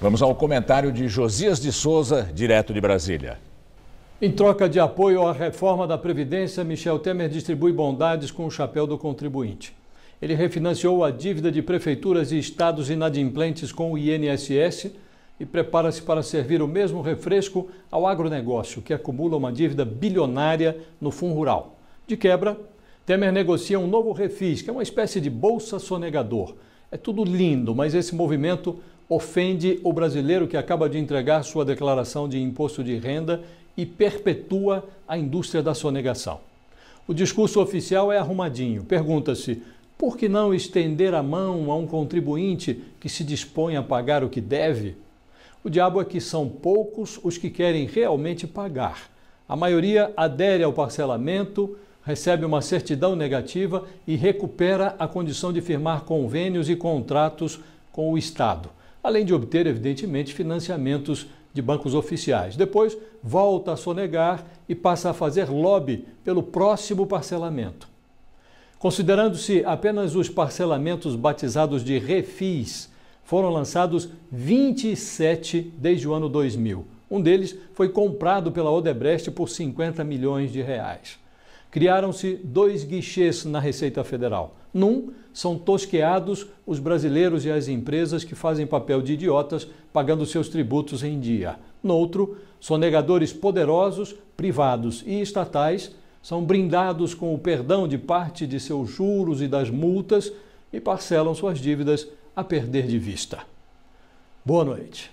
Vamos ao comentário de Josias de Souza, direto de Brasília. Em troca de apoio à reforma da Previdência, Michel Temer distribui bondades com o chapéu do contribuinte. Ele refinanciou a dívida de prefeituras e estados inadimplentes com o INSS e prepara-se para servir o mesmo refresco ao agronegócio, que acumula uma dívida bilionária no Fundo Rural. De quebra, Temer negocia um novo refis, que é uma espécie de bolsa sonegador. É tudo lindo, mas esse movimento ofende o brasileiro que acaba de entregar sua declaração de imposto de renda e perpetua a indústria da sonegação. O discurso oficial é arrumadinho. Pergunta-se: por que não estender a mão a um contribuinte que se dispõe a pagar o que deve? O diabo é que são poucos os que querem realmente pagar. A maioria adere ao parcelamento, recebe uma certidão negativa e recupera a condição de firmar convênios e contratos com o Estado além de obter, evidentemente, financiamentos de bancos oficiais. Depois, volta a sonegar e passa a fazer lobby pelo próximo parcelamento. Considerando-se apenas os parcelamentos batizados de refis, foram lançados 27 desde o ano 2000. Um deles foi comprado pela Odebrecht por 50 milhões de reais. Criaram-se dois guichês na Receita Federal. Num, são tosqueados os brasileiros e as empresas que fazem papel de idiotas pagando seus tributos em dia. Noutro, sonegadores poderosos, privados e estatais são brindados com o perdão de parte de seus juros e das multas e parcelam suas dívidas a perder de vista. Boa noite.